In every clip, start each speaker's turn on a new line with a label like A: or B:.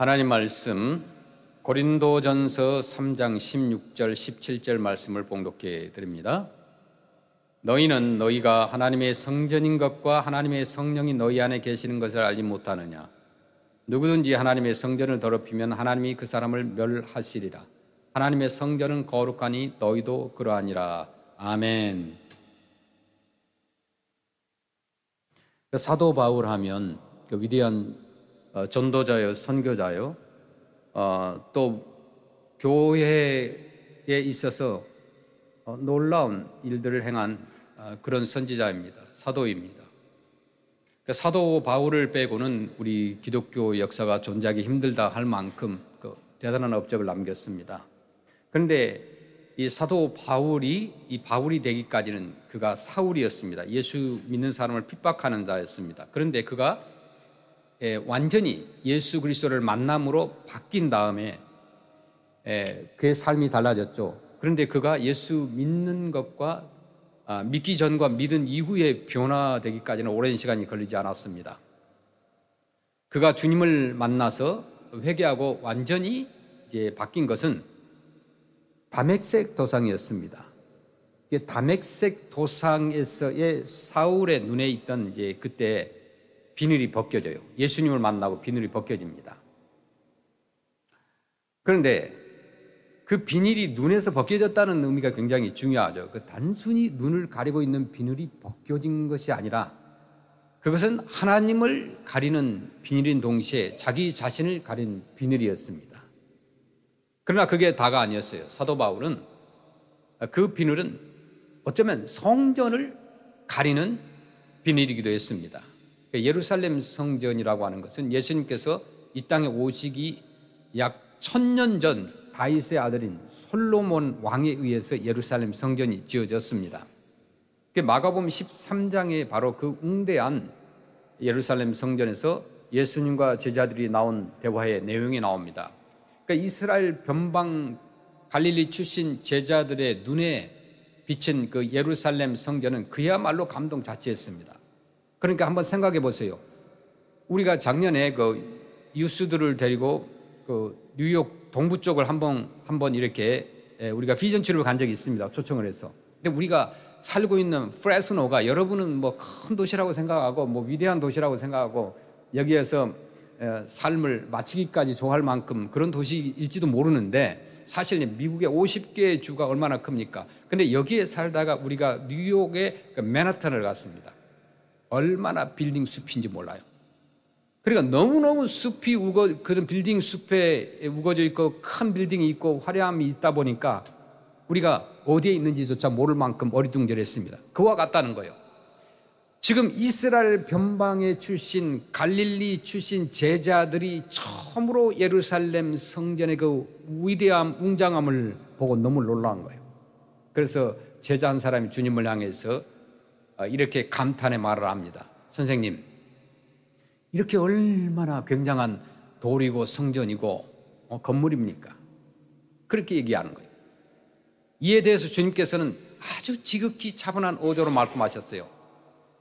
A: 하나님 말씀 고린도전서 3장 16절 17절 말씀을 봉독해 드립니다. 너희는 너희가 하나님의 성전인 것과 하나님의 성령이 너희 안에 계시는 것을 알지 못하느냐 누구든지 하나님의 성전을 더럽히면 하나님이 그 사람을 멸하시리라 하나님의 성전은 거룩하니 너희도 그러하니라 아멘 그 사도 바울 하면 그 위대한 어, 전도자요, 선교자요, 어, 또 교회에 있어서 어, 놀라운 일들을 행한 그런 선지자입니다. 사도입니다. 그러니까 사도 바울을 빼고는 우리 기독교 역사가 존재하기 힘들다 할 만큼 그 대단한 업적을 남겼습니다. 그런데 이 사도 바울이 이 바울이 되기까지는 그가 사울이었습니다. 예수 믿는 사람을 핍박하는 자였습니다. 그런데 그가 예, 완전히 예수 그리스도를 만남으로 바뀐 다음에 예, 그의 삶이 달라졌죠. 그런데 그가 예수 믿는 것과 아, 믿기 전과 믿은 이후에 변화되기까지는 오랜 시간이 걸리지 않았습니다. 그가 주님을 만나서 회개하고 완전히 이제 바뀐 것은 담액색 도상이었습니다. 담액색 도상에서의 사울의 눈에 있던 이제 그때 비늘이 벗겨져요. 예수님을 만나고 비늘이 벗겨집니다. 그런데 그 비늘이 눈에서 벗겨졌다는 의미가 굉장히 중요하죠. 그 단순히 눈을 가리고 있는 비늘이 벗겨진 것이 아니라 그것은 하나님을 가리는 비늘인 동시에 자기 자신을 가린 비늘이었습니다. 그러나 그게 다가 아니었어요. 사도 바울은 그 비늘은 어쩌면 성전을 가리는 비늘이기도 했습니다. 그러니까 예루살렘 성전이라고 하는 것은 예수님께서 이 땅에 오시기 약 천 년 전 다윗의 아들인 솔로몬 왕에 의해서 예루살렘 성전이 지어졌습니다. 마가복음 13장에 바로 그 웅대한 예루살렘 성전에서 예수님과 제자들이 나온 대화의 내용이 나옵니다. 그러니까 이스라엘 변방 갈릴리 출신 제자들의 눈에 비친 그 예루살렘 성전은 그야말로 감동 자체였습니다. 그러니까 한번 생각해 보세요. 우리가 작년에 그 유스들을 데리고 그 뉴욕 동부 쪽을 한번 한번 이렇게 예, 우리가 비전 치입을간 적이 있습니다. 초청을 해서. 근데 우리가 살고 있는 프레스노가 여러분은 뭐 큰 도시라고 생각하고 뭐 위대한 도시라고 생각하고 여기에서 예, 삶을 마치기까지 좋아할 만큼 그런 도시일지도 모르는데 사실 미국의 5 0개 주가 얼마나 큽니까? 근데 여기에 살다가 우리가 뉴욕의 그 맨하탄을 갔습니다. 얼마나 빌딩 숲인지 몰라요. 그러니까 너무너무 숲이 우거, 그런 빌딩 숲에 우거져 있고 큰 빌딩이 있고 화려함이 있다 보니까 우리가 어디에 있는지조차 모를 만큼 어리둥절했습니다. 그와 같다는 거예요. 지금 이스라엘 변방에 출신 갈릴리 출신 제자들이 처음으로 예루살렘 성전의 그 위대함, 웅장함을 보고 너무 놀라운 거예요. 그래서 제자 한 사람이 주님을 향해서 아, 이렇게 감탄의 말을 합니다. 선생님, 이렇게 얼마나 굉장한 돌이고 성전이고 어, 건물입니까? 그렇게 얘기하는 거예요. 이에 대해서 주님께서는 아주 지극히 차분한 어조로 말씀하셨어요.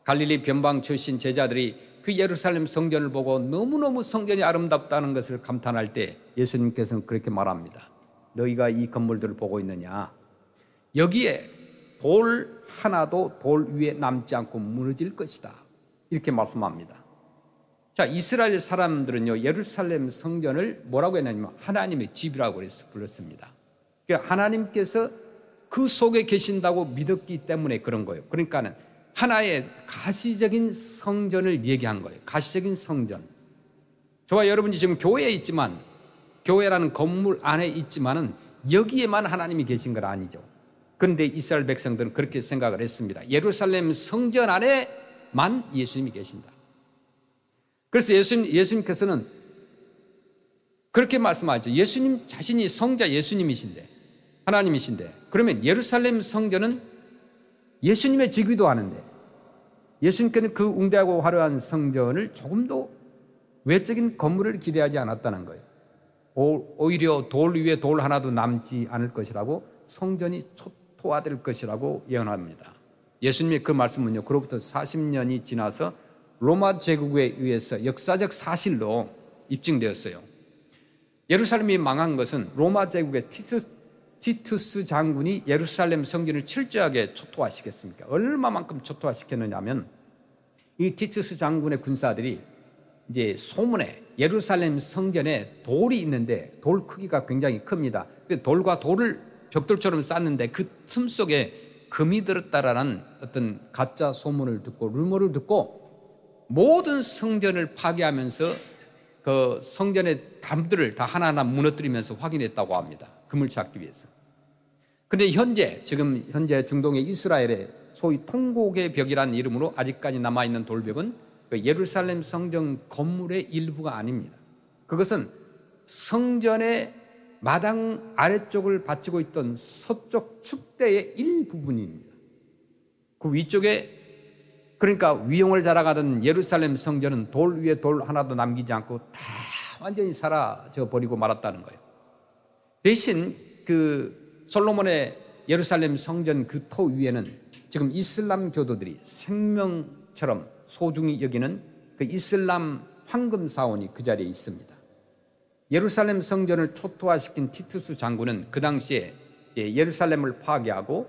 A: 갈릴리 변방 출신 제자들이 그 예루살렘 성전을 보고 너무너무 성전이 아름답다는 것을 감탄할 때 예수님께서는 그렇게 말합니다. 너희가 이 건물들을 보고 있느냐? 여기에 돌 하나도 돌 위에 남지 않고 무너질 것이다. 이렇게 말씀합니다. 자, 이스라엘 사람들은요, 예루살렘 성전을 뭐라고 했냐면 하나님의 집이라고 불렀습니다. 그 하나님께서 그 속에 계신다고 믿었기 때문에 그런 거예요. 그러니까는 하나의 가시적인 성전을 얘기한 거예요. 가시적인 성전. 저와 여러분이 지금 교회에 있지만 교회라는 건물 안에 있지만은 여기에만 하나님이 계신 건 아니죠. 그런데 이스라엘 백성들은 그렇게 생각을 했습니다. 예루살렘 성전 안에만 예수님이 계신다. 그래서 예수님, 예수님께서는 그렇게 말씀하죠. 예수님 자신이 성자 예수님이신데, 하나님이신데, 그러면 예루살렘 성전은 예수님의 직위도 하는데, 예수님께는 그 웅대하고 화려한 성전을 조금도 외적인 건물을 기대하지 않았다는 거예요. 오히려 돌 위에 돌 하나도 남지 않을 것이라고 성전이 촛 포화될 것이라고 예언합니다. 예수님의 그 말씀은요, 그로부터 40년이 지나서 로마 제국에 의해서 역사적 사실로 입증되었어요. 예루살렘이 망한 것은 로마 제국의 티스, 티투스 장군이 예루살렘 성전을 철저하게 초토화시켰습니까? 얼마만큼 초토화시켰느냐면 이 티투스 장군의 군사들이 이제 소문에 예루살렘 성전에 돌이 있는데 돌 크기가 굉장히 큽니다. 돌과 돌을 벽돌처럼 쌓는데그 틈 속에 금이 들었다라는 어떤 가짜 소문을 듣고 루머를 듣고 모든 성전을 파괴하면서 그 성전의 담들을 다 하나하나 무너뜨리면서 확인했다고 합니다. 금을 찾기 위해서. 근데 현재 지금 현재 중동의 이스라엘의 소위 통곡의 벽이라는 이름으로 아직까지 남아 있는 돌벽은 그 예루살렘 성전 건물의 일부가 아닙니다. 그것은 성전의 마당 아래쪽을 받치고 있던 서쪽 축대의 일부분입니다. 그 위쪽에 그러니까 위용을 자랑하던 예루살렘 성전은 돌 위에 돌 하나도 남기지 않고 다 완전히 사라져 버리고 말았다는 거예요. 대신 그 솔로몬의 예루살렘 성전 그 토 위에는 지금 이슬람 교도들이 생명처럼 소중히 여기는 그 이슬람 황금 사원이 그 자리에 있습니다. 예루살렘 성전을 초토화시킨 티투스 장군은 그 당시에 예, 예루살렘을 파괴하고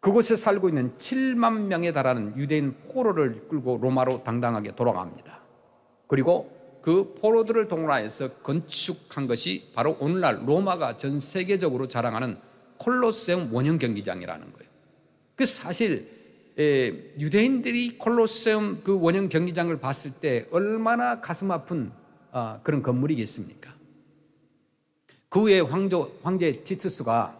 A: 그곳에 살고 있는 7만 명에 달하는 유대인 포로를 끌고 로마로 당당하게 돌아갑니다. 그리고 그 포로들을 동원하여서 건축한 것이 바로 오늘날 로마가 전 세계적으로 자랑하는 콜로세움 원형 경기장이라는 거예요. 그 사실 예, 유대인들이 콜로세움 그 원형 경기장을 봤을 때 얼마나 가슴 아픈 아, 그런 건물이겠습니까? 그 후에 황조, 황제 티투스가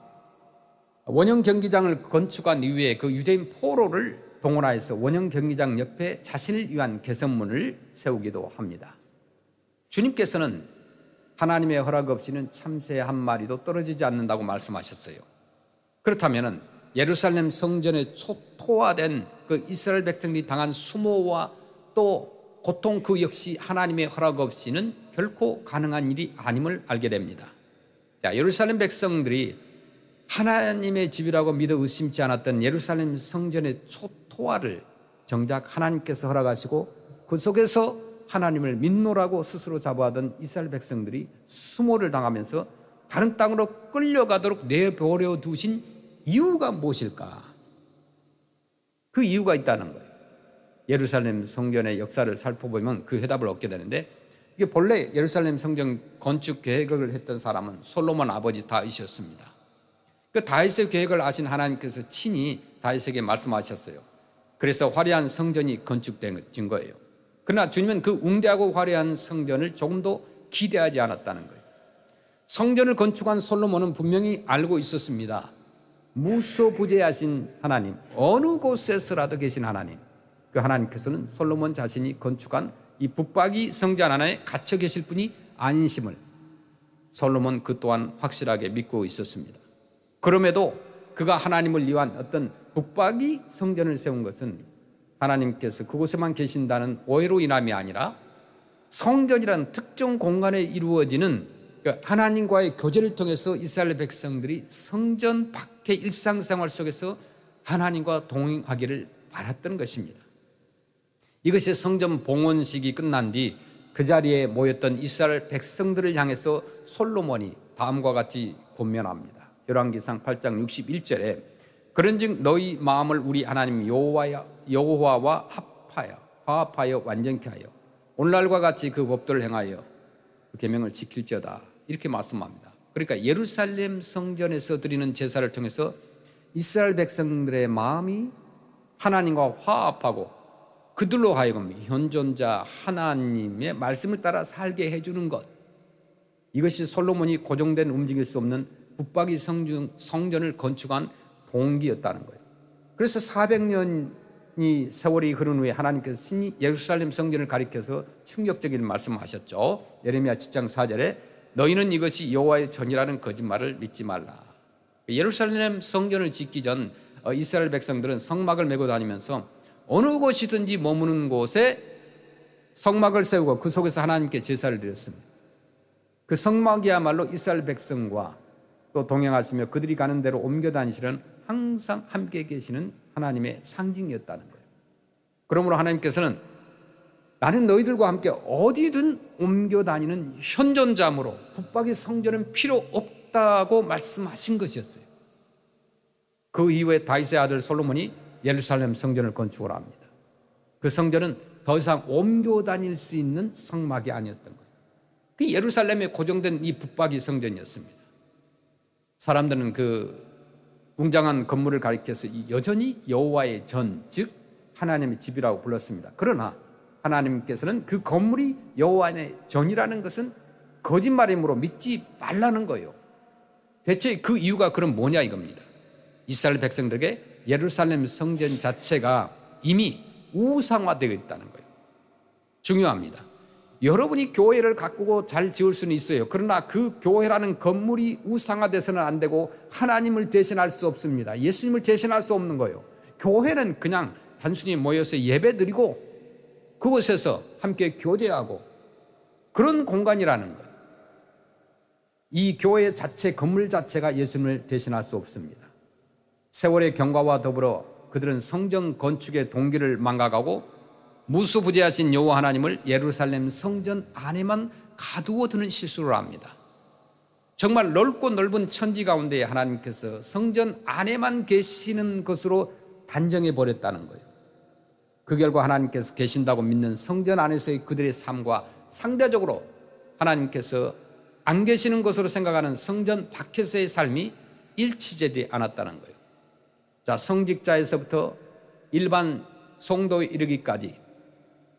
A: 원형 경기장을 건축한 이후에 그 유대인 포로를 동원하여서 원형 경기장 옆에 자신을 위한 개선문을 세우기도 합니다. 주님께서는 하나님의 허락 없이는 참새 한 마리도 떨어지지 않는다고 말씀하셨어요. 그렇다면 예루살렘 성전에 초토화된 그 이스라엘 백성들이 당한 수모와 또 고통 그 역시 하나님의 허락 없이는 결코 가능한 일이 아님을 알게 됩니다. 자, 예루살렘 백성들이 하나님의 집이라고 믿어 의심치 않았던 예루살렘 성전의 초토화를 정작 하나님께서 허락하시고 그 속에서 하나님을 믿노라고 스스로 자부하던 이스라엘 백성들이 수모를 당하면서 다른 땅으로 끌려가도록 내버려 두신 이유가 무엇일까? 그 이유가 있다는 거예요. 예루살렘 성전의 역사를 살펴보면 그 해답을 얻게 되는데 이게 본래 예루살렘 성전 건축 계획을 했던 사람은 솔로몬 아버지 다윗이었습니다. 그 다윗의 계획을 아신 하나님께서 친히 다윗에게 말씀하셨어요. 그래서 화려한 성전이 건축된 거예요. 그러나 주님은 그 웅대하고 화려한 성전을 조금 도 기대하지 않았다는 거예요. 성전을 건축한 솔로몬은 분명히 알고 있었습니다. 무소부재하신 하나님, 어느 곳에서라도 계신 하나님, 그 하나님께서는 솔로몬 자신이 건축한 이붙박이 성전 나에 갇혀 계실 분이 안심을 솔로몬 그 또한 확실하게 믿고 있었습니다. 그럼에도 그가 하나님을 위한 어떤 북박이 성전을 세운 것은 하나님께서 그곳에만 계신다는 오해로 인함이 아니라 성전이란 특정 공간에 이루어지는 그 하나님과의 교제를 통해서 이스라엘 백성들이 성전 밖의 일상생활 속에서 하나님과 동행하기를 바랐던 것입니다. 이것이 성전 봉헌식이 끝난 뒤 그 자리에 모였던 이스라엘 백성들을 향해서 솔로몬이 다음과 같이 권면합니다. 열왕기상 8장 61절에 그런즉 너희 마음을 우리 하나님 여호와야 여호와와 합하여 화합하여 완전케 하여 오늘날과 같이 그 법도를 행하여 그 계명을 지킬지어다 이렇게 말씀합니다. 그러니까 예루살렘 성전에서 드리는 제사를 통해서 이스라엘 백성들의 마음이 하나님과 화합하고 그들로 하여금 현존자 하나님의 말씀을 따라 살게 해주는 것. 이것이 솔로몬이 고정된 움직일 수 없는 붙박이 성전, 을 건축한 동기였다는 거예요. 그래서 400년이 세월이 흐른 후에 하나님께서 신이 예루살렘 성전을 가리켜서 충격적인 말씀하셨죠. 을 예레미야 7장 4절에 너희는 이것이 여호와의 전이라는 거짓말을 믿지 말라. 예루살렘 성전을 짓기 전 어, 이스라엘 백성들은 성막을 메고 다니면서 어느 곳이든지 머무는 곳에 성막을 세우고 그 속에서 하나님께 제사를 드렸습니다. 그 성막이야말로 이스라엘 백성과 또 동행하시며 그들이 가는 대로 옮겨 다니시는 항상 함께 계시는 하나님의 상징이었다는 거예요. 그러므로 하나님께서는 나는 너희들과 함께 어디든 옮겨 다니는 현존자므로 붙박이 성전은 필요 없다고 말씀하신 것이었어요. 그 이후에 다윗의 아들 솔로몬이 예루살렘 성전을 건축을 합니다. 그 성전은 더 이상 옮겨 다닐 수 있는 성막이 아니었던 거예요. 그 예루살렘에 고정된 이 붙박이 성전이었습니다. 사람들은 그 웅장한 건물을 가리켜서 여전히 여호와의 전, 즉 하나님의 집이라고 불렀습니다. 그러나 하나님께서는 그 건물이 여호와의 전이라는 것은 거짓말이므로 믿지 말라는 거예요. 대체 그 이유가 그럼 뭐냐 이겁니다. 이스라엘 백성들에게 예루살렘 성전 자체가 이미 우상화되어 있다는 거예요. 중요합니다. 여러분이 교회를 가꾸고 잘 지을 수는 있어요. 그러나 그 교회라는 건물이 우상화돼서는 안 되고 하나님을 대신할 수 없습니다. 예수님을 대신할 수 없는 거예요. 교회는 그냥 단순히 모여서 예배 드리고 그곳에서 함께 교제하고 그런 공간이라는 거예요. 이 교회 자체 건물 자체가 예수님을 대신할 수 없습니다. 세월의 경과와 더불어 그들은 성전 건축의 동기를 망각하고 무수부재하신 여호와 하나님을 예루살렘 성전 안에만 가두어 두는 실수를 합니다. 정말 넓고 넓은 천지 가운데 하나님께서 성전 안에만 계시는 것으로 단정해 버렸다는 거예요. 그 결과 하나님께서 계신다고 믿는 성전 안에서의 그들의 삶과 상대적으로 하나님께서 안 계시는 것으로 생각하는 성전 밖에서의 삶이 일치되지 않았다는 거예요. 자, 성직자에서부터 일반 성도에 이르기까지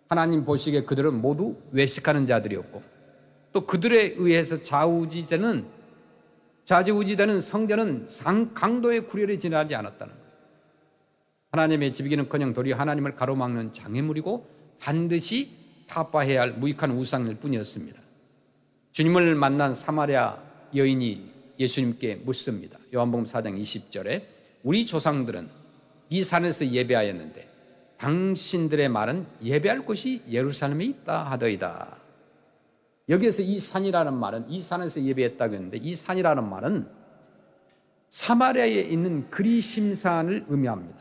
A: 하나님 보시기에 그들은 모두 외식하는 자들이었고 또 그들에 의해서 좌우지제는 좌지우지되는 성전은 상, 강도의 구렬에 지나지 않았다는 거예요. 하나님의 집이기는커녕 도리어 하나님을 가로막는 장애물이고 반드시 타파해야 할 무익한 우상일 뿐이었습니다. 주님을 만난 사마리아 여인이 예수님께 묻습니다. 요한복음 4장 20절에 우리 조상들은 이 산에서 예배하였는데 당신들의 말은 예배할 곳이 예루살렘에 있다 하더이다. 여기에서 이 산이라는 말은 이 산에서 예배했다고 했는데 이 산이라는 말은 사마리아에 있는 그리심산을 의미합니다.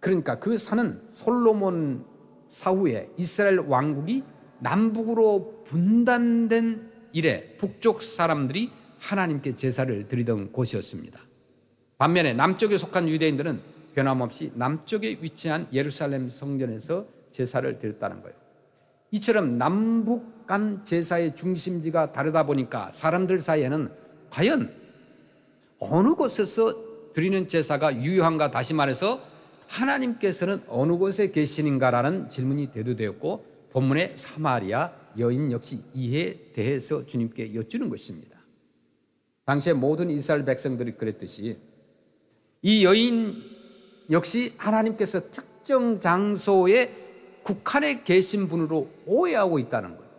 A: 그러니까 그 산은 솔로몬 사후에 이스라엘 왕국이 남북으로 분단된 이래 북쪽 사람들이 하나님께 제사를 드리던 곳이었습니다. 반면에 남쪽에 속한 유대인들은 변함없이 남쪽에 위치한 예루살렘 성전에서 제사를 드렸다는 거예요. 이처럼 남북 간 제사의 중심지가 다르다 보니까 사람들 사이에는 과연 어느 곳에서 드리는 제사가 유효한가 다시 말해서 하나님께서는 어느 곳에 계시는가라는 질문이 대두되었고 본문의 사마리아 여인 역시 이에 대해서 주님께 여쭈는 것입니다. 당시에 모든 이스라엘 백성들이 그랬듯이 이 여인 역시 하나님께서 특정 장소에 국한에 계신 분으로 오해하고 있다는 거예요.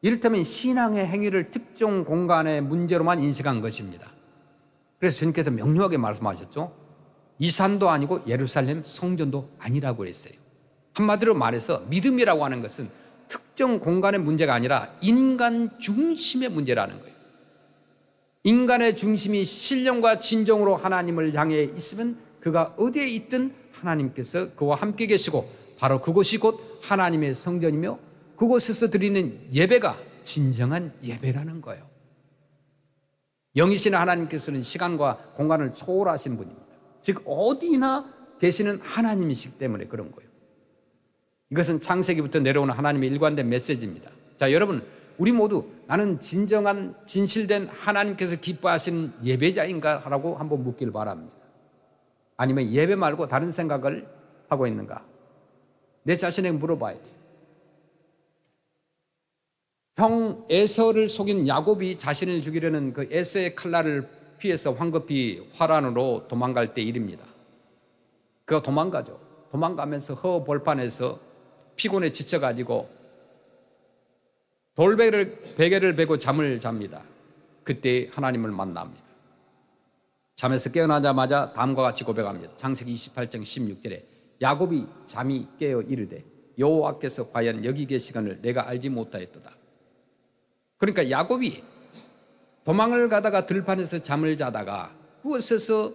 A: 이를테면 신앙의 행위를 특정 공간의 문제로만 인식한 것입니다. 그래서 주님께서 명료하게 말씀하셨죠. 이 산도 아니고 예루살렘 성전도 아니라고 했어요. 한마디로 말해서 믿음이라고 하는 것은 특정 공간의 문제가 아니라 인간 중심의 문제라는 거예요. 인간의 중심이 신령과 진정으로 하나님을 향해 있으면 그가 어디에 있든 하나님께서 그와 함께 계시고 바로 그곳이 곧 하나님의 성전이며 그곳에서 드리는 예배가 진정한 예배라는 거예요. 영이신 하나님께서는 시간과 공간을 초월하신 분입니다. 즉 어디나 계시는 하나님이시기 때문에 그런 거예요. 이것은 창세기부터 내려오는 하나님의 일관된 메시지입니다. 자, 여러분 우리 모두 나는 진정한 진실된 하나님께서 기뻐하신 예배자인가라고 한번 묻길 바랍니다. 아니면 예배 말고 다른 생각을 하고 있는가? 내 자신에게 물어봐야 돼. 형 에서를 속인 야곱이 자신을 죽이려는 그 에서의 칼날을 피해서 황급히 화란으로 도망갈 때 일입니다. 그가 도망가죠. 도망가면서 허 볼판에서 피곤에 지쳐가지고 돌베개를 베개를 베고 잠을 잡니다. 그때 하나님을 만납니다. 잠에서 깨어나자마자 다음과 같이 고백합니다. 창세기 28장 16절에 야곱이 잠이 깨어 이르되 여호와께서 과연 여기 계시건을 내가 알지 못하였도다. 그러니까 야곱이 도망을 가다가 들판에서 잠을 자다가 그곳에서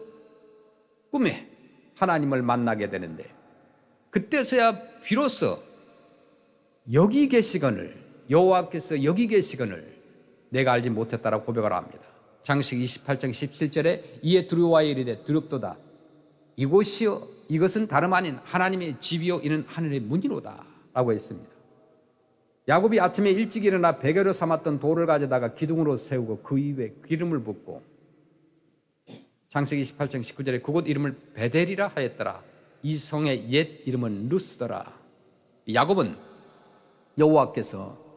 A: 꿈에 하나님을 만나게 되는데 그때서야 비로소 여기 계시건을 여호와께서 여기 계시건을 내가 알지 못했다라고 고백을 합니다. 장식 28장 17절에 이에 두려워하 이르되 두렵도다. 이곳이요 이것은 다름 아닌 하나님의 집이요 이는 하늘의 문이로다 라고 했습니다. 야곱이 아침에 일찍 일어나 베개로 삼았던 돌을 가져다가 기둥으로 세우고 그 위에 기름을 붓고 장세기 28장 19절에 그곳 이름을 베델이라 하였더라. 이 성의 옛 이름은 루스더라. 야곱은 여호와께서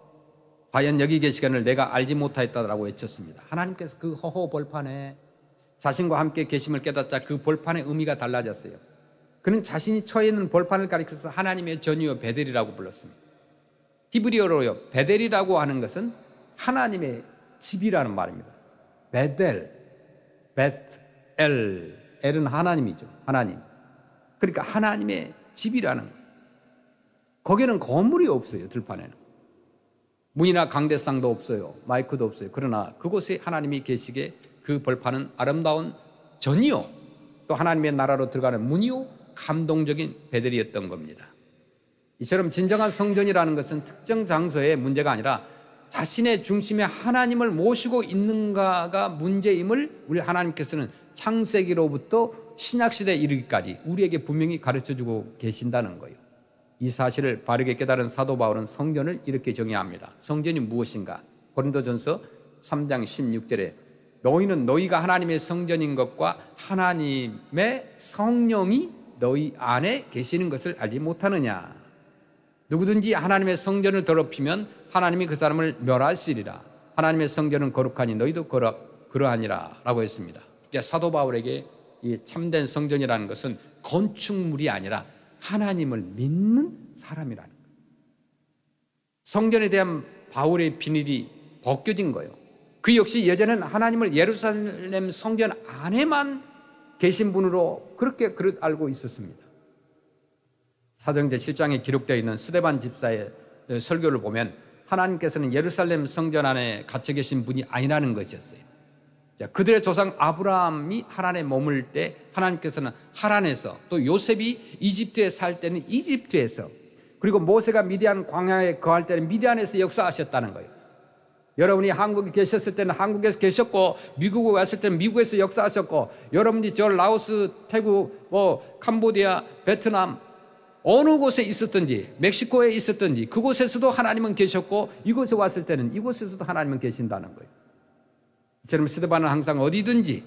A: 과연 여기 계시간을 내가 알지 못하였다라고 외쳤습니다. 하나님께서 그 허허 벌판에 자신과 함께 계심을 깨닫자 그 벌판의 의미가 달라졌어요. 그는 자신이 처해 있는 벌판을 가리켜서 하나님의 전유어 베델이라고 불렀습니다. 히브리어로요. 베델이라고 하는 것은 하나님의 집이라는 말입니다. 베델, 베엘, 엘은 하나님이죠. 하나님. 그러니까 하나님의 집이라는 거예요. 거기는 건물이 없어요. 들판에는. 문이나 강대상도 없어요. 마이크도 없어요. 그러나 그곳에 하나님이 계시게 그 벌판은 아름다운 전이요. 또 하나님의 나라로 들어가는 문이요. 감동적인 배들이었던 겁니다. 이처럼 진정한 성전이라는 것은 특정 장소의 문제가 아니라 자신의 중심에 하나님을 모시고 있는가가 문제임을 우리 하나님께서는 창세기로부터 신약시대에 이르기까지 우리에게 분명히 가르쳐 주고 계신다는 거예요. 이 사실을 바르게 깨달은 사도 바울은 성전을 이렇게 정의합니다. 성전이 무엇인가? 고린도전서 3장 16절에 너희는 너희가 하나님의 성전인 것과 하나님의 성령이 너희 안에 계시는 것을 알지 못하느냐. 누구든지 하나님의 성전을 더럽히면 하나님이 그 사람을 멸하시리라. 하나님의 성전은 거룩하니 너희도 거라, 그러하니라. 라고 했습니다. 사도 바울에게 참된 성전이라는 것은 건축물이 아니라 하나님을 믿는 사람이라는 거예 성전에 대한 바울의 비닐이 벗겨진 거예요. 그 역시 예전엔 하나님을 예루살렘 성전 안에만 계신 분으로 그렇게 그릇 알고 있었습니다. 사정제 7장에 기록되어 있는 스데반 집사의 설교를 보면 하나님께서는 예루살렘 성전 안에 갇혀 계신 분이 아니라는 것이었어요. 그들의 조상 아브라함이 하란에 머물 때 하나님께서는 하란에서 또 요셉이 이집트에 살 때는 이집트에서 그리고 모세가 미디안 광야에 거할 때는 미디안에서 역사하셨다는 거예요. 여러분이 한국에 계셨을 때는 한국에서 계셨고 미국에 왔을 때는 미국에서 역사하셨고 여러분이 저 라오스, 태국, 뭐 캄보디아, 베트남 어느 곳에 있었든지 멕시코에 있었든지 그곳에서도 하나님은 계셨고 이곳에 왔을 때는 이곳에서도 하나님은 계신다는 거예요. 이처럼 스데반은 항상 어디든지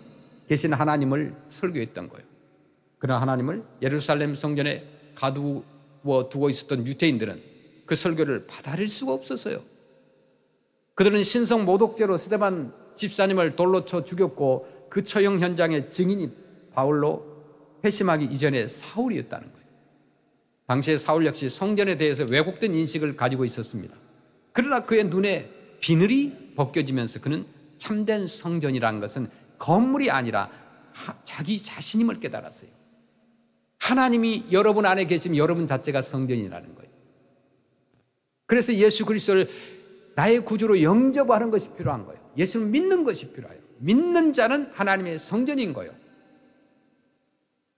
A: 계신 하나님을 설교했던 거예요. 그러나 하나님을 예루살렘 성전에 가두어 두고 있었던 유태인들은 그 설교를 받아들일 수가 없었어요. 그들은 신성 모독죄로 스데반 집사님을 돌로 쳐 죽였고 그 처형 현장의 증인이 바울로 회심하기 이전에 사울이었다는 거예요. 당시에 사울 역시 성전에 대해서 왜곡된 인식을 가지고 있었습니다. 그러나 그의 눈에 비늘이 벗겨지면서 그는 참된 성전이라는 것은 건물이 아니라 자기 자신임을 깨달았어요. 하나님이 여러분 안에 계시면 여러분 자체가 성전이라는 거예요. 그래서 예수 그리스도를 나의 구주로 영접하는 것이 필요한 거예요. 예수를 믿는 것이 필요해요. 믿는 자는 하나님의 성전인 거예요.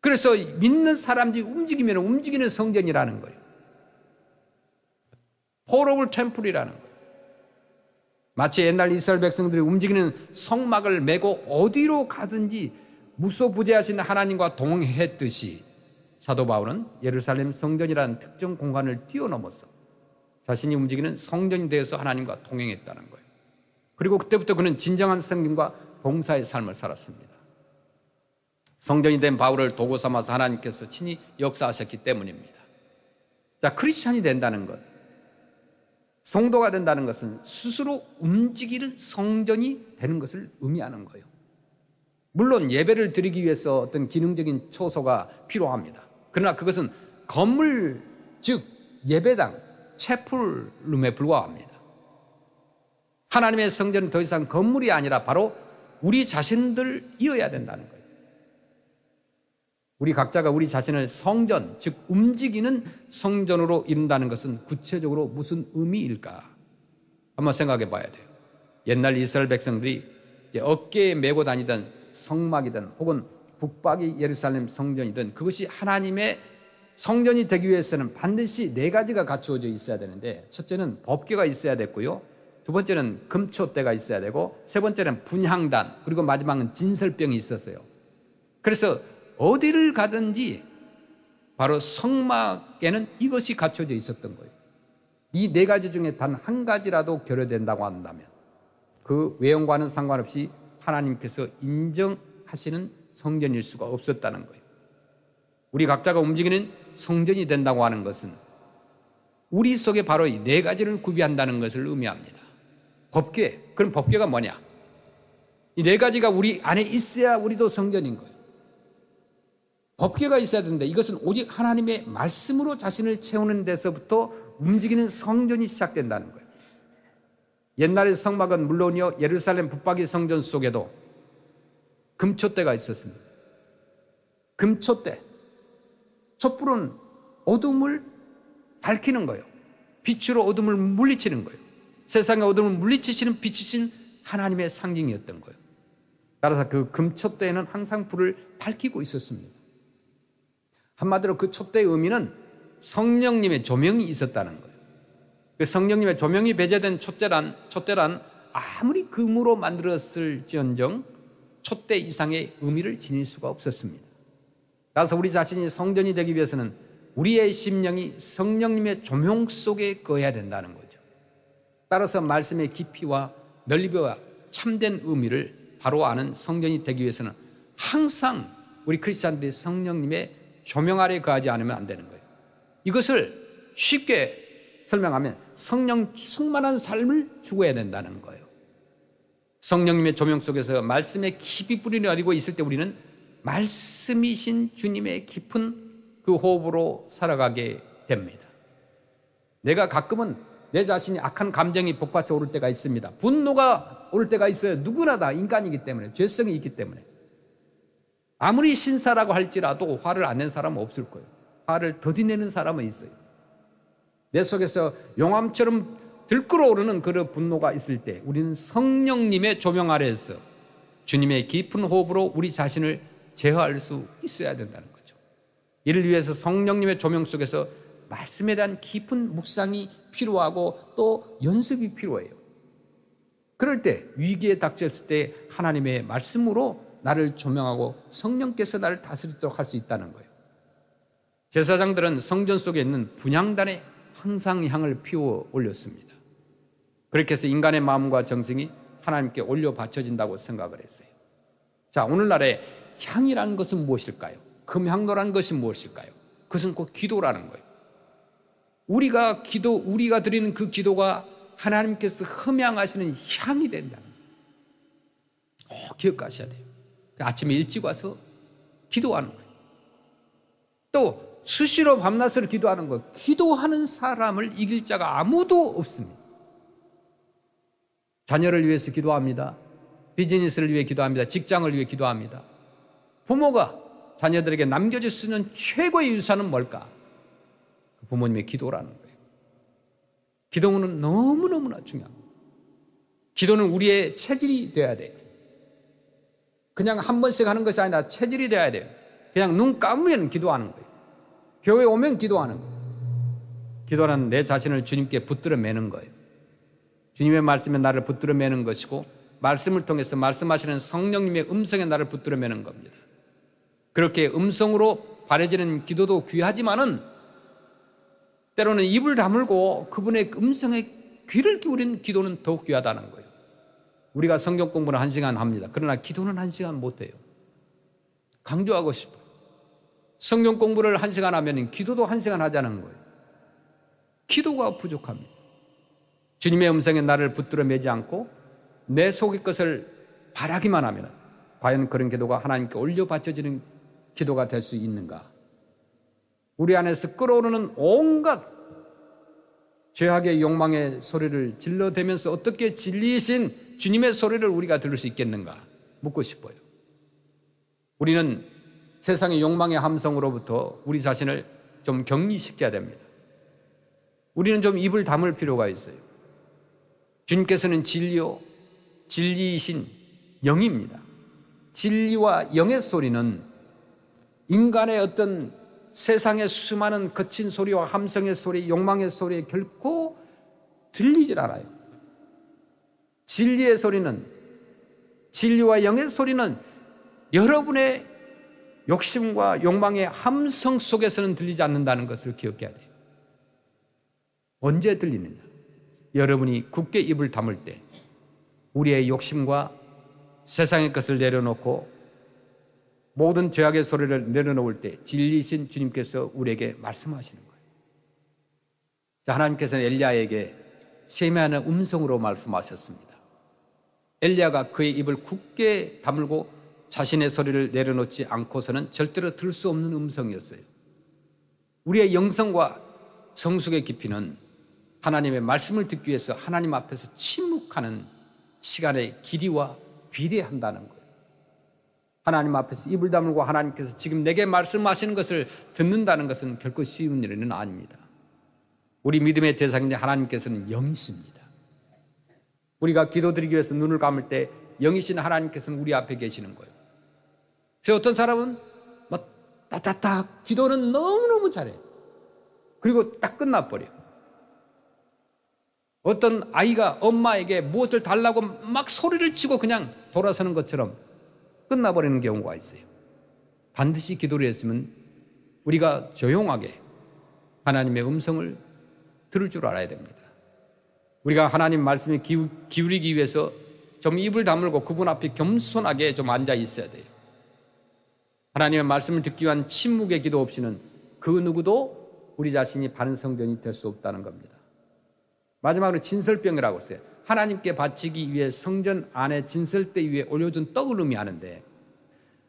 A: 그래서 믿는 사람들이 움직이면 움직이는 성전이라는 거예요. 포로블 템플이라는 거예요. 마치 옛날 이스라엘 백성들이 움직이는 성막을 메고 어디로 가든지 무소부재하신 하나님과 동행했듯이 사도 바울은 예루살렘 성전이라는 특정 공간을 뛰어넘어서 자신이 움직이는 성전이 되어서 하나님과 동행했다는 거예요. 그리고 그때부터 그는 진정한 성경과 봉사의 삶을 살았습니다. 성전이 된 바울을 도구 삼아서 하나님께서 친히 역사하셨기 때문입니다. 자, 크리스천이 된다는 것. 성도가 된다는 것은 스스로 움직이는 성전이 되는 것을 의미하는 거예요. 물론 예배를 드리기 위해서 어떤 기능적인 초소가 필요합니다. 그러나 그것은 건물, 즉 예배당, 채플룸에 불과합니다. 하나님의 성전은 더 이상 건물이 아니라 바로 우리 자신들이어야 된다는 거예요. 우리 각자가 우리 자신을 성전, 즉 움직이는 성전으로 이룬다는 것은 구체적으로 무슨 의미일까? 한번 생각해 봐야 돼요. 옛날 이스라엘 백성들이 어깨에 메고 다니던 성막이든 혹은 북박이 예루살렘 성전이든 그것이 하나님의 성전이 되기 위해서는 반드시 네 가지가 갖추어져 있어야 되는데 첫째는 법궤가 있어야 됐고요. 두 번째는 금초대가 있어야 되고 세 번째는 분향단 그리고 마지막은 진설병이 있었어요. 그래서 어디를 가든지 바로 성막에는 이것이 갖춰져 있었던 거예요. 이 네 가지 중에 단 한 가지라도 결여된다고 한다면 그 외형과는 상관없이 하나님께서 인정하시는 성전일 수가 없었다는 거예요. 우리 각자가 움직이는 성전이 된다고 하는 것은 우리 속에 바로 이 네 가지를 구비한다는 것을 의미합니다. 법계, 그럼 법계가 뭐냐? 이 네 가지가 우리 안에 있어야 우리도 성전인 거예요. 법궤가 있어야 되는데 이것은 오직 하나님의 말씀으로 자신을 채우는 데서부터 움직이는 성전이 시작된다는 거예요. 옛날의 성막은 물론이요 예루살렘 북박이 성전 속에도 금초대가 있었습니다. 금초대. 촛불은 어둠을 밝히는 거예요. 빛으로 어둠을 물리치는 거예요. 세상의 어둠을 물리치시는 빛이신 하나님의 상징이었던 거예요. 따라서 그 금초대에는 항상 불을 밝히고 있었습니다. 한마디로 그 촛대의 의미는 성령님의 조명이 있었다는 거예요. 그 성령님의 조명이 배제된 촛대란, 촛대란 아무리 금으로 만들었을지언정 촛대 이상의 의미를 지닐 수가 없었습니다. 따라서 우리 자신이 성전이 되기 위해서는 우리의 심령이 성령님의 조명 속에 거해야 된다는 거죠. 따라서 말씀의 깊이와 넓이와 참된 의미를 바로 아는 성전이 되기 위해서는 항상 우리 크리스찬들이 성령님의 조명 아래 거하지 않으면 안 되는 거예요. 이것을 쉽게 설명하면 성령 충만한 삶을 추구야 된다는 거예요. 성령님의 조명 속에서 말씀의 깊이 뿌리 내리고 있을 때 우리는 말씀이신 주님의 깊은 그 호흡으로 살아가게 됩니다. 내가 가끔은 내 자신이 악한 감정이 복받쳐 오를 때가 있습니다. 분노가 올 때가 있어요. 누구나 다 인간이기 때문에 죄성이 있기 때문에. 아무리 신사라고 할지라도 화를 안 낸 사람은 없을 거예요. 화를 더디내는 사람은 있어요. 내 속에서 용암처럼 들끓어 오르는 그런 분노가 있을 때 우리는 성령님의 조명 아래에서 주님의 깊은 호흡으로 우리 자신을 제어할 수 있어야 된다는 거죠. 이를 위해서 성령님의 조명 속에서 말씀에 대한 깊은 묵상이 필요하고 또 연습이 필요해요. 그럴 때 위기에 닥쳤을 때 하나님의 말씀으로 나를 조명하고 성령께서 나를 다스리도록 할 수 있다는 거예요. 제사장들은 성전 속에 있는 분향단에 항상 향을 피워 올렸습니다. 그렇게 해서 인간의 마음과 정성이 하나님께 올려 바쳐진다고 생각을 했어요. 자, 오늘날에 향이라는 것은 무엇일까요? 금향로라는 것이 무엇일까요? 그것은 곧 기도라는 거예요. 우리가 기도, 우리가 드리는 그 기도가 하나님께서 흠양하시는 향이 된다는 거예요. 꼭 어, 기억하셔야 돼요. 그 아침에 일찍 와서 기도하는 거예요. 또 수시로 밤낮을 기도하는 거 기도하는 사람을 이길 자가 아무도 없습니다. 자녀를 위해서 기도합니다. 비즈니스를 위해 기도합니다. 직장을 위해 기도합니다. 부모가 자녀들에게 남겨질 수 있는 최고의 유산은 뭘까? 그 부모님의 기도라는 거예요. 기도는 너무너무나 중요합니다. 기도는 우리의 체질이 돼야 돼요. 그냥 한 번씩 하는 것이 아니라 체질이 돼야 돼요. 그냥 눈 감으면 기도하는 거예요. 교회 오면 기도하는 거예요. 기도는 내 자신을 주님께 붙들어 매는 거예요. 주님의 말씀에 나를 붙들어 매는 것이고 말씀을 통해서 말씀하시는 성령님의 음성에 나를 붙들어 매는 겁니다. 그렇게 음성으로 바래지는 기도도 귀하지만은 때로는 입을 다물고 그분의 음성에 귀를 기울인 기도는 더욱 귀하다는 거예요. 우리가 성경 공부는 한 시간 합니다. 그러나 기도는 한 시간 못 해요. 강조하고 싶어요. 성경 공부를 한 시간 하면 기도도 한 시간 하자는 거예요. 기도가 부족합니다. 주님의 음성에 나를 붙들어 매지 않고 내 속의 것을 바라기만 하면 과연 그런 기도가 하나님께 올려 바쳐지는 기도가 될 수 있는가? 우리 안에서 끌어오르는 온갖 죄악의 욕망의 소리를 질러대면서 어떻게 진리이신 주님의 소리를 우리가 들을 수 있겠는가 묻고 싶어요. 우리는 세상의 욕망의 함성으로부터 우리 자신을 좀 격리시켜야 됩니다. 우리는 좀 입을 담을 필요가 있어요. 주님께서는 진리요, 진리이신 영입니다. 진리와 영의 소리는 인간의 어떤 세상의 수많은 거친 소리와 함성의 소리, 욕망의 소리에 결코 들리질 않아요. 진리의 소리는 진리와 영의 소리는 여러분의 욕심과 욕망의 함성 속에서는 들리지 않는다는 것을 기억해야 돼요. 언제 들리느냐? 여러분이 굳게 입을 담을 때 우리의 욕심과 세상의 것을 내려놓고 모든 죄악의 소리를 내려놓을 때 진리신 주님께서 우리에게 말씀하시는 거예요. 자, 하나님께서는 엘리야에게 세미하는 음성으로 말씀하셨습니다. 엘리야가 그의 입을 굳게 다물고 자신의 소리를 내려놓지 않고서는 절대로 들 수 없는 음성이었어요. 우리의 영성과 성숙의 깊이는 하나님의 말씀을 듣기 위해서 하나님 앞에서 침묵하는 시간의 길이와 비례한다는 거예요. 하나님 앞에서 입을 다물고 하나님께서 지금 내게 말씀하시는 것을 듣는다는 것은 결코 쉬운 일은 아닙니다. 우리 믿음의 대상인 하나님께서는 영이십니다. 우리가 기도드리기 위해서 눈을 감을 때 영이신 하나님께서는 우리 앞에 계시는 거예요. 그래서 어떤 사람은 막 따따따 기도는 너무너무 잘해. 그리고 딱 끝나버려. 어떤 아이가 엄마에게 무엇을 달라고 막 소리를 치고 그냥 돌아서는 것처럼 끝나버리는 경우가 있어요. 반드시 기도를 했으면 우리가 조용하게 하나님의 음성을 들을 줄 알아야 됩니다. 우리가 하나님 말씀에 기울이기 위해서 좀 입을 다물고 그분 앞에 겸손하게 좀 앉아 있어야 돼요. 하나님의 말씀을 듣기 위한 침묵의 기도 없이는 그 누구도 우리 자신이 바른 성전이 될 수 없다는 겁니다. 마지막으로 진설병이라고 써요. 하나님께 바치기 위해 성전 안에 진설대 위에 올려준 떡을 의미하는데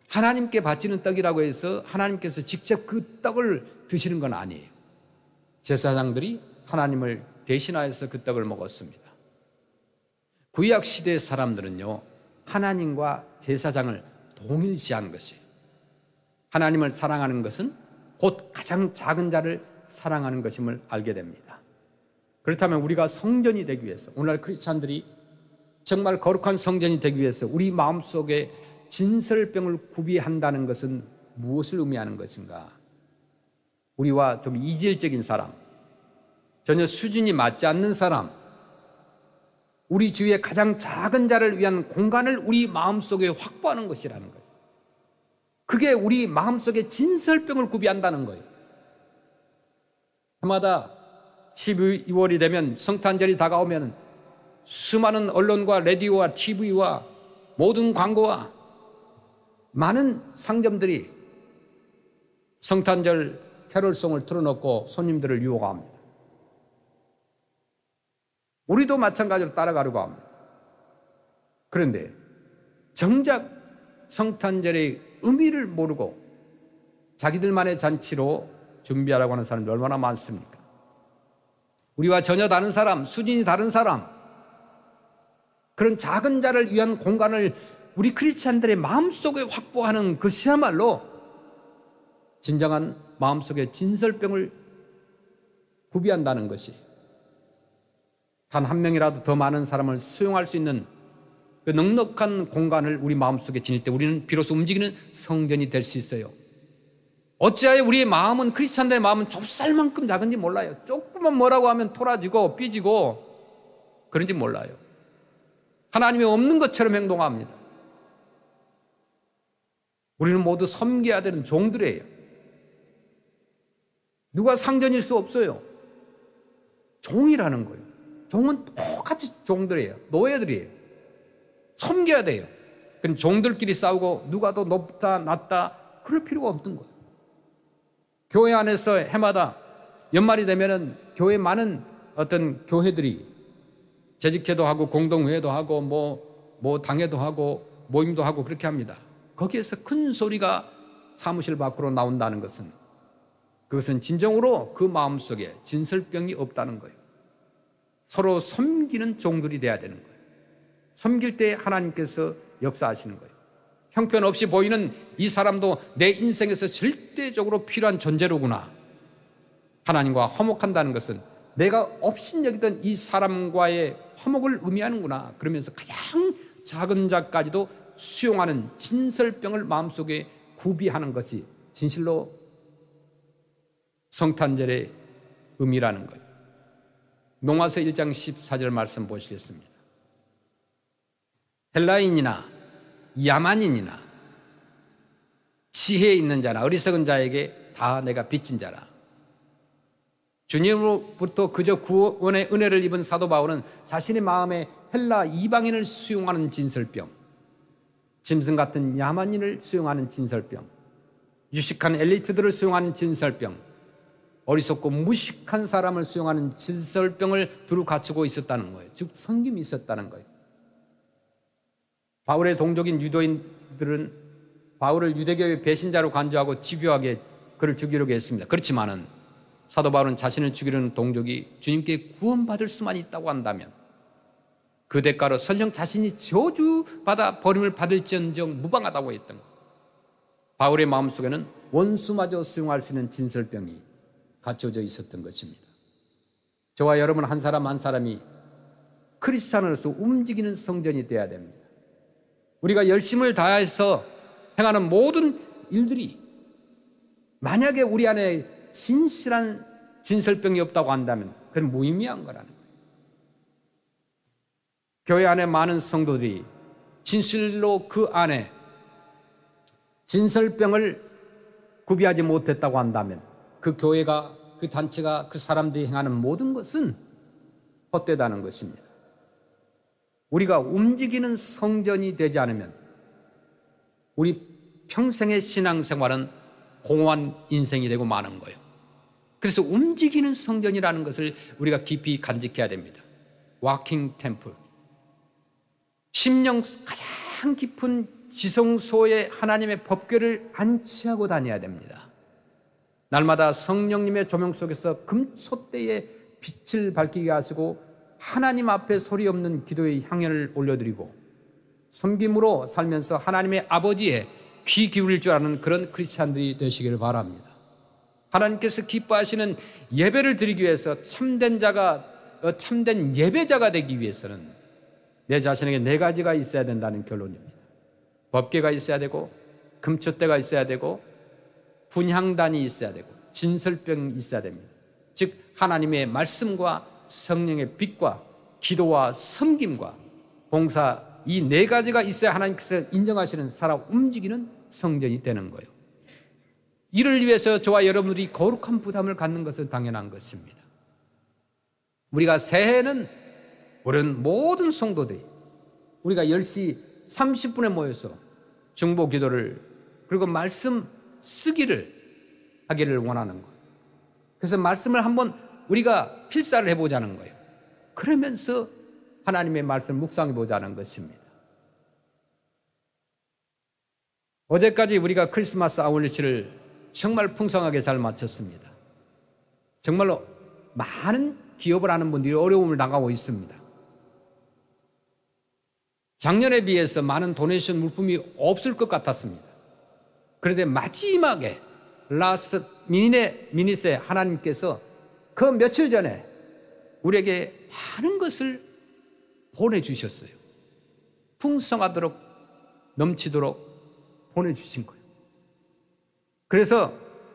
A: 하나님께 바치는 떡이라고 해서 하나님께서 직접 그 떡을 드시는 건 아니에요. 제사장들이 하나님을 대신하여서 그 떡을 먹었습니다. 구약 시대 사람들은요, 하나님과 제사장을 동일시한 것이에요. 하나님을 사랑하는 것은 곧 가장 작은 자를 사랑하는 것임을 알게 됩니다. 그렇다면 우리가 성전이 되기 위해서 오늘 크리스찬들이 정말 거룩한 성전이 되기 위해서 우리 마음속에 진설병을 구비한다는 것은 무엇을 의미하는 것인가? 우리와 좀 이질적인 사람, 전혀 수준이 맞지 않는 사람, 우리 주위의 가장 작은 자를 위한 공간을 우리 마음속에 확보하는 것이라는 거예요. 그게 우리 마음속의 진설병을 구비한다는 거예요. 해마다 12월이 되면 성탄절이 다가오면 수많은 언론과 라디오와 TV와 모든 광고와 많은 상점들이 성탄절 캐롤송을 틀어놓고 손님들을 유혹합니다. 우리도 마찬가지로 따라가려고 합니다. 그런데 정작 성탄절의 의미를 모르고 자기들만의 잔치로 준비하라고 하는 사람이 얼마나 많습니까? 우리와 전혀 다른 사람, 수준이 다른 사람, 그런 작은 자를 위한 공간을 우리 크리스찬들의 마음속에 확보하는 것이야말로 그 진정한 마음속의 진설병을 구비한다는 것이 단한 명이라도 더 많은 사람을 수용할 수 있는 그 넉넉한 공간을 우리 마음속에 지닐 때 우리는 비로소 움직이는 성전이 될 수 있어요. 어찌하여 우리의 마음은 크리스찬들의 마음은 좁쌀만큼 작은지 몰라요. 조금만 뭐라고 하면 토라지고 삐지고 그런지 몰라요. 하나님이 없는 것처럼 행동합니다. 우리는 모두 섬겨야 되는 종들이에요. 누가 상전일 수 없어요. 종이라는 거예요. 종은 똑같이 종들이에요. 노예들이에요. 섬겨야 돼요. 그 종들끼리 싸우고 누가 더 높다, 낮다, 그럴 필요가 없는 거예요. 교회 안에서 해마다 연말이 되면은 교회 많은 어떤 교회들이 재직회도 하고 공동회도 하고 뭐, 뭐 당회도 하고 모임도 하고 그렇게 합니다. 거기에서 큰 소리가 사무실 밖으로 나온다는 것은 그것은 진정으로 그 마음속에 진설병이 없다는 거예요. 서로 섬기는 종들이 돼야 되는 거예요. 섬길 때 하나님께서 역사하시는 거예요. 형편없이 보이는 이 사람도 내 인생에서 절대적으로 필요한 존재로구나. 하나님과 화목한다는 것은 내가 업신여기던 이 사람과의 화목을 의미하는구나. 그러면서 가장 작은 자까지도 수용하는 진설병을 마음속에 구비하는 것이 진실로 성탄절의 의미라는 거예요. 농화서 1장 14절 말씀 보시겠습니다. 헬라인이나 야만인이나 지혜 있는 자나 어리석은 자에게 다 내가 빚진 자라. 주님으로부터 그저 구원의 은혜를 입은 사도 바울은 자신의 마음에 헬라 이방인을 수용하는 진설병, 짐승 같은 야만인을 수용하는 진설병, 유식한 엘리트들을 수용하는 진설병, 어리석고 무식한 사람을 수용하는 질설병을 두루 갖추고 있었다는 거예요. 즉 성김이 있었다는 거예요. 바울의 동족인 유도인들은 바울을 유대교의 배신자로 간주하고 집요하게 그를 죽이려고 했습니다. 그렇지만은 사도 바울은 자신을 죽이려는 동족이 주님께 구원받을 수만 있다고 한다면 그 대가로 설령 자신이 저주받아 버림을 받을지언정 무방하다고 했던 것. 바울의 마음속에는 원수마저 수용할 수 있는 진설병이 갖춰져 있었던 것입니다. 저와 여러분 한 사람 한 사람이 크리스찬으로서 움직이는 성전이 되어야 됩니다. 우리가 열심을 다해서 행하는 모든 일들이 만약에 우리 안에 진실한 진설병이 없다고 한다면 그건 무의미한 거라는 거예요. 교회 안에 많은 성도들이 진실로 그 안에 진설병을 구비하지 못했다고 한다면 그 교회가 그 단체가 그 사람들이 행하는 모든 것은 헛되다는 것입니다. 우리가 움직이는 성전이 되지 않으면 우리 평생의 신앙생활은 공허한 인생이 되고 마는 거예요. 그래서 움직이는 성전이라는 것을 우리가 깊이 간직해야 됩니다. 와킹 템플. 심령 가장 깊은 지성소에 하나님의 법궤를 안치하고 다녀야 됩니다. 날마다 성령님의 조명 속에서 금초대에 빛을 밝히게 하시고 하나님 앞에 소리 없는 기도의 향연을 올려드리고 섬김으로 살면서 하나님의 아버지의 귀 기울일 줄 아는 그런 크리스찬들이 되시기를 바랍니다. 하나님께서 기뻐하시는 예배를 드리기 위해서 참된 자가 어, 참된 예배자가 되기 위해서는 내 자신에게 네 가지가 있어야 된다는 결론입니다. 법계가 있어야 되고 금초대가 있어야 되고 분향단이 있어야 되고 진설병이 있어야 됩니다. 즉 하나님의 말씀과 성령의 빛과 기도와 섬김과 봉사 이 네 가지가 있어야 하나님께서 인정하시는 살아 움직이는 성전이 되는 거예요. 이를 위해서 저와 여러분들이 거룩한 부담을 갖는 것은 당연한 것입니다. 우리가 새해는 우리는 모든 성도들이 우리가 10시 30분에 모여서 중보 기도를 그리고 말씀 쓰기를 하기를 원하는 것. 그래서 말씀을 한번 우리가 필사를 해보자는 거예요. 그러면서 하나님의 말씀을 묵상해 보자는 것입니다. 어제까지 우리가 크리스마스 아울리치를 정말 풍성하게 잘 마쳤습니다. 정말로 많은 기업을 하는 분들이 어려움을 당하고 있습니다. 작년에 비해서 많은 도네이션 물품이 없을 것 같았습니다. 그런데 마지막에 라스트 미니네 미니스에 하나님께서 그 며칠 전에 우리에게 많은 것을 보내주셨어요. 풍성하도록 넘치도록 보내주신 거예요. 그래서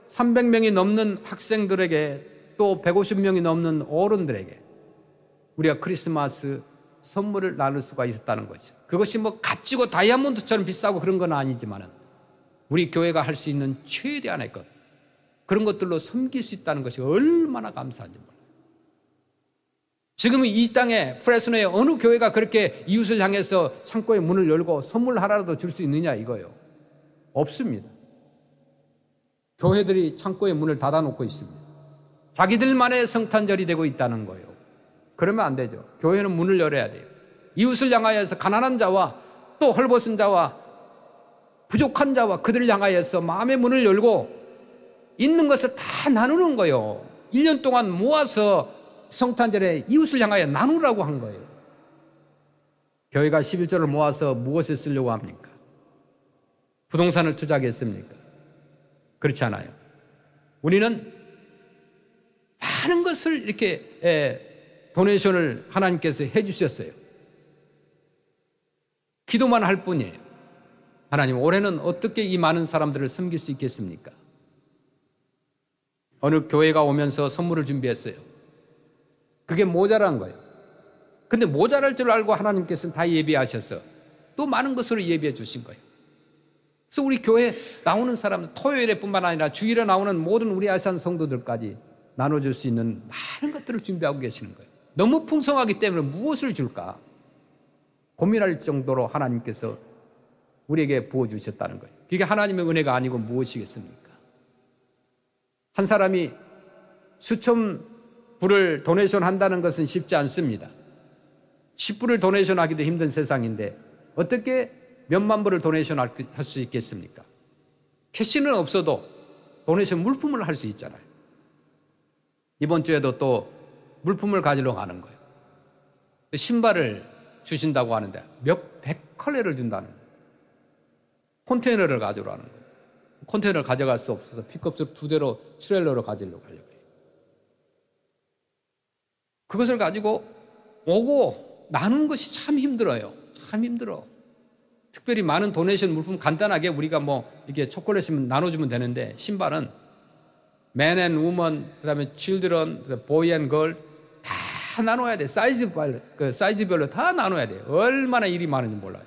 A: 300명이 넘는 학생들에게 또 150명이 넘는 어른들에게 우리가 크리스마스 선물을 나눌 수가 있었다는 거죠. 그것이 뭐 값지고 다이아몬드처럼 비싸고 그런 건 아니지만은 우리 교회가 할 수 있는 최대한의 것 그런 것들로 섬길 수 있다는 것이 얼마나 감사한지 몰라요. 지금 이 땅에 프레스노의 어느 교회가 그렇게 이웃을 향해서 창고의 문을 열고 선물 하나라도 줄 수 있느냐 이거요. 없습니다. 교회들이 창고의 문을 닫아놓고 있습니다. 자기들만의 성탄절이 되고 있다는 거예요. 그러면 안 되죠. 교회는 문을 열어야 돼요. 이웃을 향하여서 가난한 자와 또 헐벗은 자와 부족한 자와 그들을 향하여서 마음의 문을 열고 있는 것을 다 나누는 거예요. 1년 동안 모아서 성탄절에 이웃을 향하여 나누라고 한 거예요. 교회가 11조를 모아서 무엇을 쓰려고 합니까? 부동산을 투자하겠습니까? 그렇지 않아요. 우리는 많은 것을 이렇게 도네이션을 하나님께서 해주셨어요. 기도만 할 뿐이에요. 하나님 올해는 어떻게 이 많은 사람들을 섬길 수 있겠습니까? 어느 교회가 오면서 선물을 준비했어요. 그게 모자란 거예요. 근데 모자랄 줄 알고 하나님께서는 다 예비하셔서 또 많은 것으로 예비해 주신 거예요. 그래서 우리 교회 나오는 사람 토요일에 뿐만 아니라 주일에 나오는 모든 우리 아산 성도들까지 나눠줄 수 있는 많은 것들을 준비하고 계시는 거예요. 너무 풍성하기 때문에 무엇을 줄까? 고민할 정도로 하나님께서 우리에게 부어주셨다는 거예요. 이게 하나님의 은혜가 아니고 무엇이겠습니까? 한 사람이 수천 불을 도네이션 한다는 것은 쉽지 않습니다. 10불을 도네이션 하기도 힘든 세상인데 어떻게 몇만 불을 도네이션 할수 그, 있겠습니까? 캐시는 없어도 도네이션 물품을 할 수 있잖아요. 이번 주에도 또 물품을 가지러 가는 거예요. 신발을 주신다고 하는데 몇 백 컬레를 준다는 거예요. 콘테이너를 가져오라는 거예요. 콘테이너를 가져갈 수 없어서 픽업車 두 대로 트레일러로 가지려고 하려고 해요. 그것을 가지고 오고 나눈 것이 참 힘들어요. 참 힘들어. 특별히 많은 도네이션 물품 간단하게 우리가 뭐 이게 초콜릿이면 나눠주면 되는데 신발은 맨앤 우먼 그다음에 칠드런 보이 앤걸 다 나눠야 돼 사이즈별 그 사이즈별로 다 나눠야 돼 얼마나 일이 많은지 몰라요.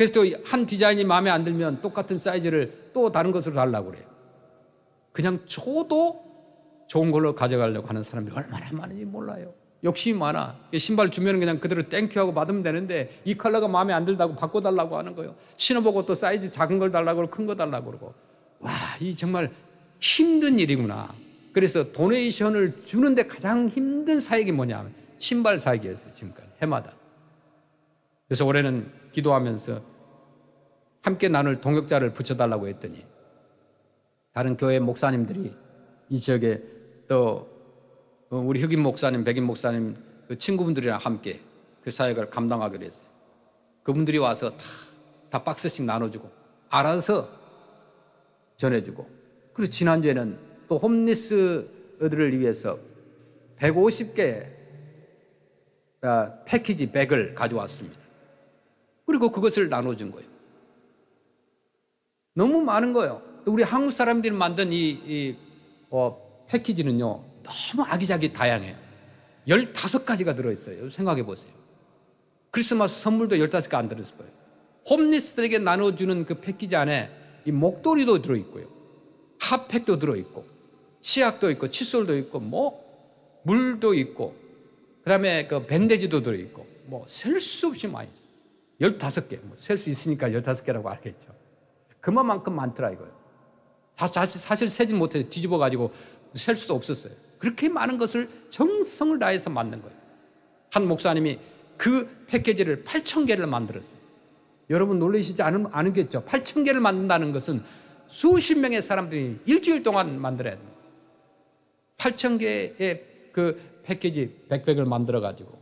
A: 그래서 또한 디자인이 마음에 안 들면 똑같은 사이즈를 또 다른 것으로 달라고 그래요. 그냥 줘도 좋은 걸로 가져가려고 하는 사람이 얼마나 많은지 몰라요. 욕심이 많아. 신발 주면 그냥 그대로 땡큐하고 받으면 되는데 이 컬러가 마음에 안 들다고 바꿔달라고 하는 거예요. 신어보고 또 사이즈 작은 걸 달라고 그러고 큰거 달라고 그러고. 와, 이 정말 힘든 일이구나. 그래서 도네이션을 주는데 가장 힘든 사역이 뭐냐면 하 신발 사역이었어요. 지금까지 해마다. 그래서 올해는 기도하면서 함께 나눌 동역자를 붙여달라고 했더니 다른 교회 목사님들이 이 지역에 또 우리 흑인 목사님, 백인 목사님 그 친구분들이랑 함께 그 사역을 감당하기로 했어요. 그분들이 와서 다, 다 박스씩 나눠주고 알아서 전해주고 그리고 지난주에는 또 홈리스들을 위해서 150개 아, 패키지 백을 가져왔습니다. 그리고 그것을 나눠준 거예요. 너무 많은 거예요. 우리 한국 사람들이 만든 이, 이 어, 패키지는요, 너무 아기자기 다양해요. 15가지가 들어있어요. 생각해 보세요. 크리스마스 선물도 15개 안들어있을 거예요. 홈리스들에게 나눠주는 그 패키지 안에 이 목도리도 들어있고요. 핫팩도 들어있고, 치약도 있고, 칫솔도 있고, 뭐, 물도 있고, 그 다음에 그 밴데지도 들어있고, 뭐, 셀 수 없이 많이 있어요. 15개. 뭐셀수 있으니까 15개라고 알겠죠. 그만큼 많더라 이거예요. 사실 세진 못해 뒤집어 가지고 셀수 없었어요. 그렇게 많은 것을 정성을 다해서 만든 거예요. 한 목사님이 그 패키지를 8천 개를 만들었어요. 여러분 놀라시지 않, 않겠죠? 8천 개를 만든다는 것은 수십 명의 사람들이 일주일 동안 만들어야 돼요. 8천 개의 그 패키지 백을 만들어 가지고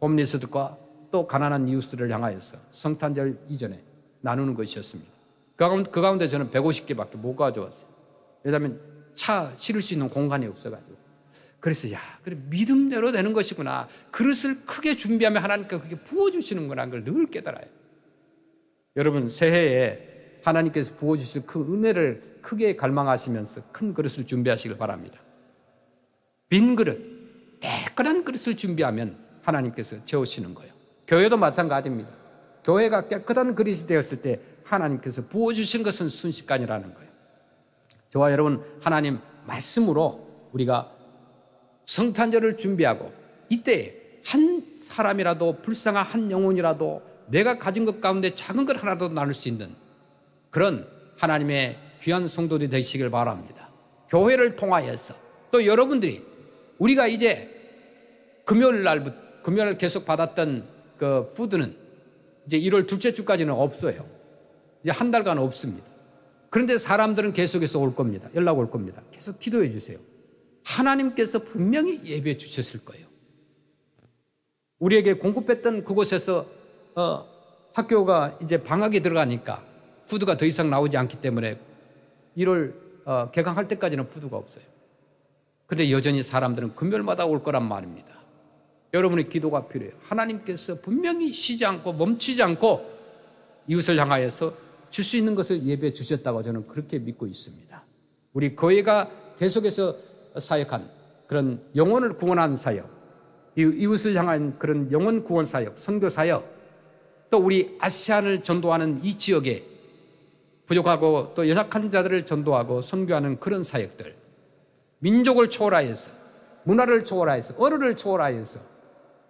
A: 홈리스트과 또 가난한 이웃들을 향하여서 성탄절 이전에 나누는 것이었습니다. 그 가운데 저는 150개밖에 못 가져왔어요. 왜냐하면 차 실을 수 있는 공간이 없어가지고. 그래서 야, 그래 믿음대로 되는 것이구나. 그릇을 크게 준비하면 하나님께 그게 부어주시는구나. 그걸 늘 깨달아요. 여러분 새해에 하나님께서 부어주실 그 은혜를 크게 갈망하시면서 큰 그릇을 준비하시길 바랍니다. 빈 그릇, 매끈한 그릇을 준비하면 하나님께서 채우시는 거예요. 교회도 마찬가지입니다. 교회가 깨끗한 그릇이 되었을 때 하나님께서 부어주신 것은 순식간이라는 거예요. 저와 여러분, 하나님 말씀으로 우리가 성탄절을 준비하고 이때 한 사람이라도 불쌍한 한 영혼이라도 내가 가진 것 가운데 작은 걸 하나도 나눌 수 있는 그런 하나님의 귀한 성도들이 되시길 바랍니다. 교회를 통하여서 또 여러분들이 우리가 이제 금요일 날 금요일 계속 받았던 그 푸드는 이제 1월 둘째 주까지는 없어요. 이제 한 달간 없습니다. 그런데 사람들은 계속해서 올 겁니다. 연락 올 겁니다. 계속 기도해 주세요. 하나님께서 분명히 예배 주셨을 거예요. 우리에게 공급했던 그곳에서 어, 학교가 이제 방학에 들어가니까 푸드가 더 이상 나오지 않기 때문에 1월 어, 개강할 때까지는 푸드가 없어요. 근데 여전히 사람들은 금요일마다 올 거란 말입니다. 여러분의 기도가 필요해요. 하나님께서 분명히 쉬지 않고 멈추지 않고 이웃을 향하여서 줄수 있는 것을 예배 주셨다고 저는 그렇게 믿고 있습니다. 우리 교회가 계속해서 사역한 그런 영혼을 구원한 사역, 이웃을 향한 그런 영혼 구원 사역, 선교 사역, 또 우리 아시안을 전도하는 이 지역에 부족하고 또 연약한 자들을 전도하고 선교하는 그런 사역들, 민족을 초월하여서, 문화를 초월하여서, 언어를 초월하여서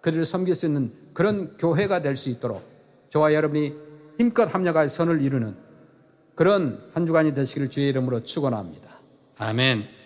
A: 그들을 섬길 수 있는 그런 교회가 될 수 있도록 저와 여러분이 힘껏 합력하여 선을 이루는 그런 한 주간이 되시기를 주의 이름으로 축원합니다. 아멘.